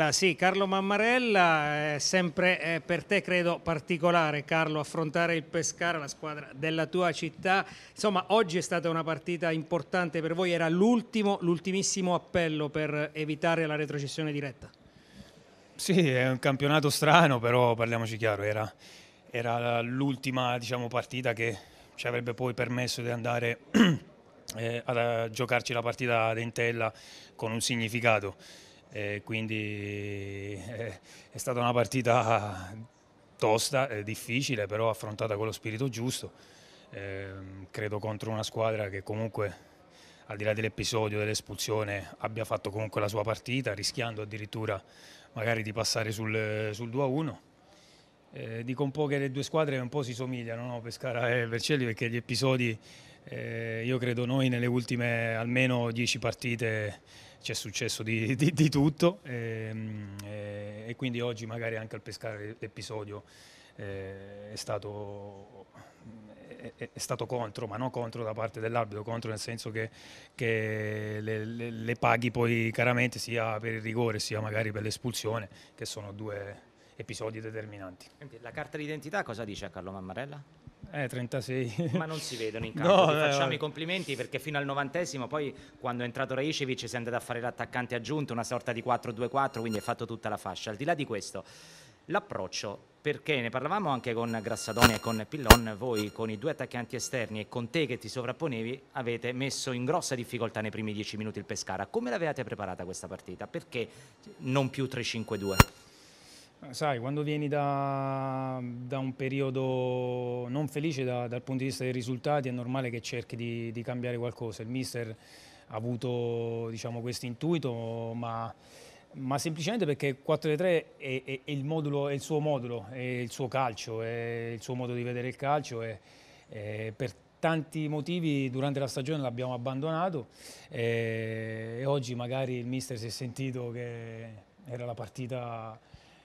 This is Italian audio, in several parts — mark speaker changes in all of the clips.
Speaker 1: La, sì, Carlo Mammarella, è eh, sempre è eh, per te credo particolare Carlo affrontare il Pescara, la squadra della tua città. Insomma, oggi è stata una partita importante per voi, era l'ultimo, l'ultimissimo appello per evitare la retrocessione diretta.
Speaker 2: Sì, è un campionato strano, però parliamoci chiaro, era, era l'ultima diciamo, partita che ci avrebbe poi permesso di andare eh, a giocarci la partita dentella con un significato eh, quindi è stata una partita tosta, eh, difficile, però affrontata con lo spirito giusto, ehm, credo contro una squadra che comunque al di là dell'episodio dell'espulsione abbia fatto comunque la sua partita, rischiando addirittura magari di passare sul, sul 2-1. Eh, dico un po' che le due squadre un po' si somigliano, no? Pescara e Vercelli, perché gli episodi, eh, io credo noi nelle ultime almeno 10 partite ci è successo di, di, di tutto e, ehm, e, eh, e, quindi oggi magari anche al pescare l'episodio eh, è, stato, è, stato, contro, ma non contro da parte dell'arbitro, contro nel senso che, che le, le, le, paghi poi caramente sia per il rigore sia magari per l'espulsione, che sono due episodi determinanti. La carta d'identità cosa dice a Carlo Mammarella? Eh, 36. Ma non si vedono in campo. No, facciamo beh. i
Speaker 3: complimenti perché fino al novantesimo, poi quando è entrato Raicevic si è andato a fare l'attaccante aggiunto, una sorta di 4-2-4, quindi è fatto tutta la fascia. Al di là di questo, l'approccio perché ne parlavamo anche con Grassadoni e con Pillon, voi con i due attaccanti esterni e con te che ti sovrapponevi avete messo in grossa difficoltà nei primi 10 minuti il Pescara. Come l'avevate preparata questa partita? Perché non più 3-5-2?
Speaker 2: Sai, quando vieni da, da un periodo non felice da, dal punto di vista dei risultati è normale che cerchi di, di cambiare qualcosa. Il mister ha avuto diciamo, questo intuito, ma, ma, semplicemente perché 4-3 è, è, è, il modulo, è il suo modulo, è il suo calcio, è il suo modo di vedere il calcio. È, è per tanti motivi durante la stagione l'abbiamo abbandonato eh, e oggi magari il mister si è sentito che era la partita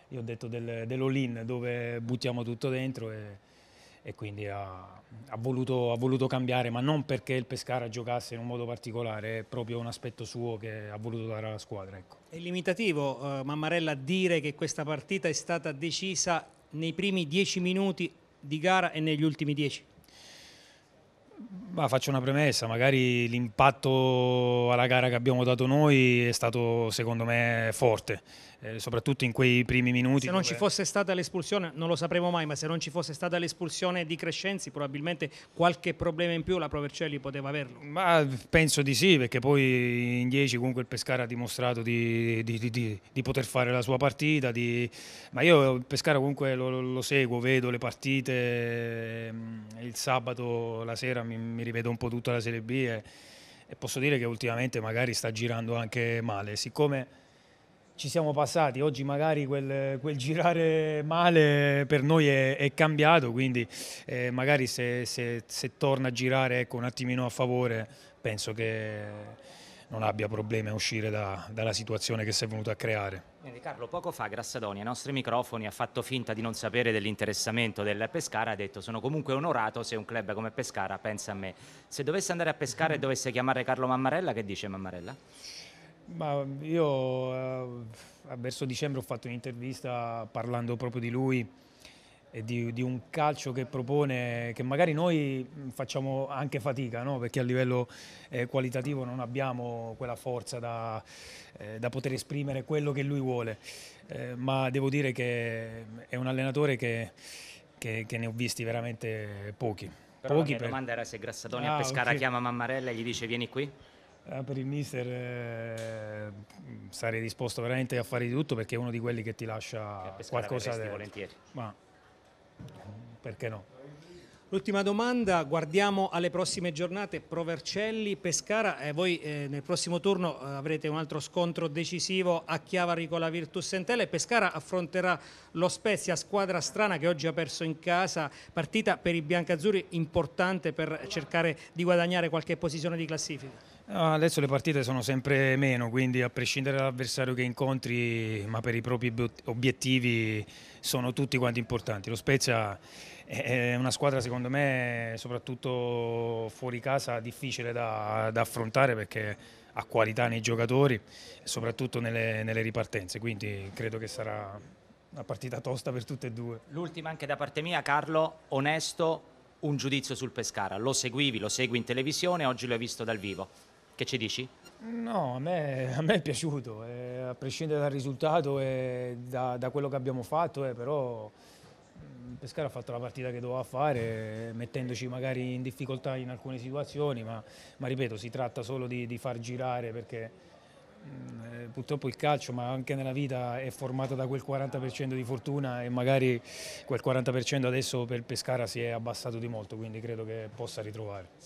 Speaker 2: io ho detto del, dell'all-in dove buttiamo tutto dentro e, e quindi ha, ha, voluto, ha, voluto, cambiare, ma non perché il Pescara giocasse in un modo particolare, è proprio un aspetto suo che ha voluto dare alla squadra. Ecco.
Speaker 1: È limitativo eh, Mammarella dire che questa partita è stata decisa nei primi dieci minuti di gara e negli ultimi dieci?
Speaker 2: Bah, faccio una premessa, magari l'impatto alla gara che abbiamo dato noi è stato secondo me forte, eh, soprattutto in quei primi minuti. Se non dove... ci fosse
Speaker 1: stata l'espulsione, non lo sapremo mai, ma se non ci fosse stata l'espulsione di Crescenzi probabilmente qualche problema in più la Provercelli poteva averlo.
Speaker 2: Ma penso di sì, perché poi in 10 comunque il Pescara ha dimostrato di, di, di, di, poter fare la sua partita, ma io il Pescara comunque lo, lo, seguo, vedo le partite, mm, il sabato la sera mi, mi rivedo un po' tutta la Serie B e, e posso dire che ultimamente magari sta girando anche male. Siccome ci siamo passati, oggi magari quel, quel girare male per noi è, è cambiato, quindi eh, magari se, se, se, torna a girare ecco, un attimino a favore penso che non abbia problemi a uscire da, dalla situazione che si è venuta a creare.
Speaker 3: Carlo, poco fa Grassadoni ai nostri microfoni ha fatto finta di non sapere dell'interessamento del Pescara, ha detto sono comunque onorato se un club come Pescara pensa a me. Se dovesse andare a Pescara e mm. dovesse chiamare Carlo Mammarella, che dice Mammarella?
Speaker 2: Ma io eh, verso dicembre ho fatto un'intervista parlando proprio di lui di, di, un calcio che propone, che magari noi facciamo anche fatica, no? perché a livello eh, qualitativo non abbiamo quella forza da, eh, da, poter esprimere quello che lui vuole, eh, ma devo dire che è un allenatore che, che, che ne ho visti veramente pochi. Però pochi la per... domanda era se Grassatoni ah, a Pescara okay. chiama
Speaker 3: Mammarella e gli dice vieni qui?
Speaker 2: Ah, per il mister eh, sarei disposto veramente a fare di tutto perché è uno di quelli che ti lascia che qualcosa... Di... volentieri. Ma perché no?
Speaker 1: L'ultima domanda, guardiamo alle prossime giornate, Provercelli, Pescara, eh, voi eh, nel prossimo turno eh, avrete un altro scontro decisivo a Chiavari con la Virtus Entele, Pescara affronterà lo Spezia, squadra strana che oggi ha perso in casa, partita per i biancazzurri importante per cercare di guadagnare qualche posizione di classifica.
Speaker 2: Adesso le partite sono sempre meno, quindi a prescindere dall'avversario che incontri, ma per i propri obiettivi sono tutti quanti importanti. Lo Spezia è una squadra secondo me, soprattutto fuori casa, difficile da, da affrontare perché ha qualità nei giocatori e soprattutto nelle, nelle ripartenze, quindi credo che sarà una partita tosta per tutte e due.
Speaker 3: L'ultima anche da parte mia, Carlo, onesto, un giudizio sul Pescara. Lo seguivi, lo segui in televisione, oggi lo hai visto dal vivo. Che ci dici?
Speaker 2: No, a me, a me è piaciuto, eh, a prescindere dal risultato e da, da quello che abbiamo fatto, eh, però mm, Pescara ha fatto la partita che doveva fare, mettendoci magari in difficoltà in alcune situazioni, ma, ma ripeto, si tratta solo di, di far girare perché mh, mm, eh, purtroppo il calcio, ma anche nella vita, è formato da quel 40% di fortuna e magari quel 40% adesso per Pescara si è abbassato di molto, quindi credo che possa ritrovare.